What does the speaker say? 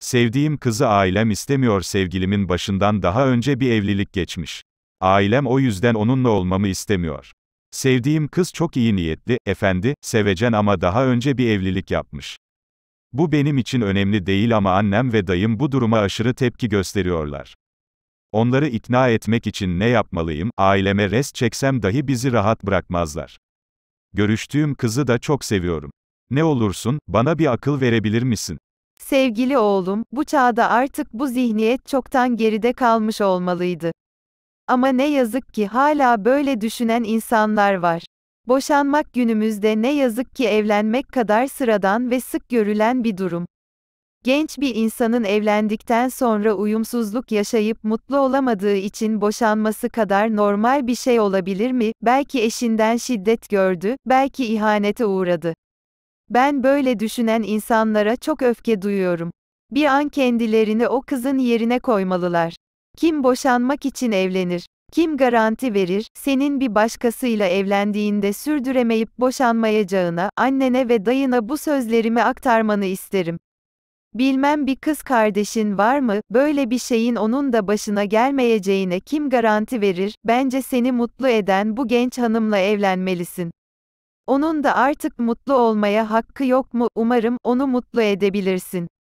Sevdiğim kızı ailem istemiyor sevgilimin başından daha önce bir evlilik geçmiş. Ailem o yüzden onunla olmamı istemiyor. Sevdiğim kız çok iyi niyetli, efendi, sevecen ama daha önce bir evlilik yapmış. Bu benim için önemli değil ama annem ve dayım bu duruma aşırı tepki gösteriyorlar. Onları ikna etmek için ne yapmalıyım, aileme rest çeksem dahi bizi rahat bırakmazlar. Görüştüğüm kızı da çok seviyorum. Ne olursun, bana bir akıl verebilir misin? Sevgili oğlum, bu çağda artık bu zihniyet çoktan geride kalmış olmalıydı. Ama ne yazık ki hala böyle düşünen insanlar var. Boşanmak günümüzde ne yazık ki evlenmek kadar sıradan ve sık görülen bir durum. Genç bir insanın evlendikten sonra uyumsuzluk yaşayıp mutlu olamadığı için boşanması kadar normal bir şey olabilir mi? Belki eşinden şiddet gördü, belki ihanete uğradı. Ben böyle düşünen insanlara çok öfke duyuyorum. Bir an kendilerini o kızın yerine koymalılar. Kim boşanmak için evlenir? Kim garanti verir, senin bir başkasıyla evlendiğinde sürdüremeyip boşanmayacağına, annene ve dayına bu sözlerimi aktarmanı isterim. Bilmem bir kız kardeşin var mı, böyle bir şeyin onun da başına gelmeyeceğine kim garanti verir, bence seni mutlu eden bu genç hanımla evlenmelisin. Onun da artık mutlu olmaya hakkı yok mu? Umarım onu mutlu edebilirsin.